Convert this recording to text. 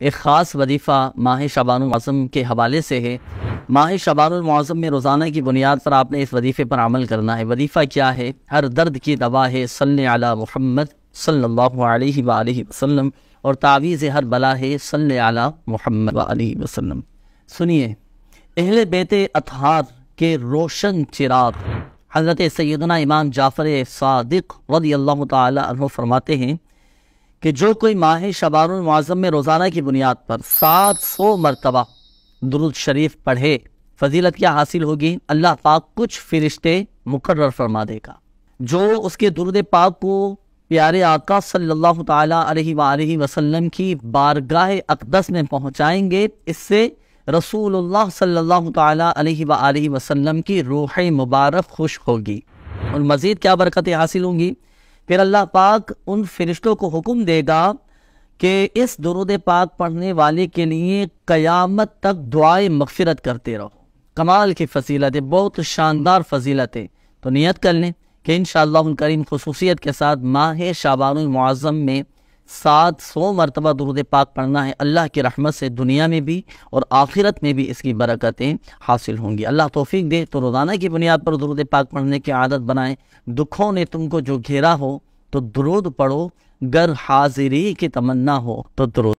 एक ख़ास वजीफ़ा माह शबानज़म के हवाले से है माह शबानज़म में रोज़ाना की बुनियाद पर आपने इस वजीफ़े पर अमल करना है वजीफ़ा क्या है हर दर्द की दवा है सल अला महमद सल्लल्लाहु वसल्लम और तावीज़ हर बला है सल अला महमद वसल्लम सुनिए अहल बेत अतहार के रोशन चिराग हज़रत सैदना इमाम जाफ़र सादिक रदी अल्लाह तह फरमाते हैं कि जो कोई माह शबानज़म में रोज़ाना की बुनियाद पर सात सौ मरतबा दुरुद शरीफ पढ़े फजीलत क्या हासिल होगी अल्लाह पाक कुछ फरिश्ते मुकर फरमा देगा जो उसके दुरुद पाक को प्यारे आका सल्लल्लाहु अलैहि वसल्लम की बारगाह अकदस में पहुँचाएंगे इससे रसूलुल्लाह सल्लल्लाहु अलैहि वसल्लम की रूह मुबारक खुश होगी और मज़ीद क्या बरकतें हासिल होंगी फिर अल्लाह पाक उन फरिश्तों को हुक्म देगा कि इस दरुद पाक पढ़ने वाले के लिए क़यामत तक दुआए मगफिरत करते रहो कमाल की फजीलत है बहुत शानदार फजीलत है तो नियत कर लें कि इन शाह करीम खसूसियत के साथ माह शाबान मुआज़म में सात सौ मरतबा दुरुद पाक पढ़ना है अल्लाह की रहमत से दुनिया में भी और आखिरत में भी इसकी बरकतें हासिल होंगी अल्लाह तोफ़ी दे तो रोज़ाना की बुनियाद पर दुरुद पाक पढ़ने की आदत बनाएं दुखों ने तुमको जो घेरा हो तो दुरुद पढ़ो गर हाजिरी की तमन्ना हो तो दुरुद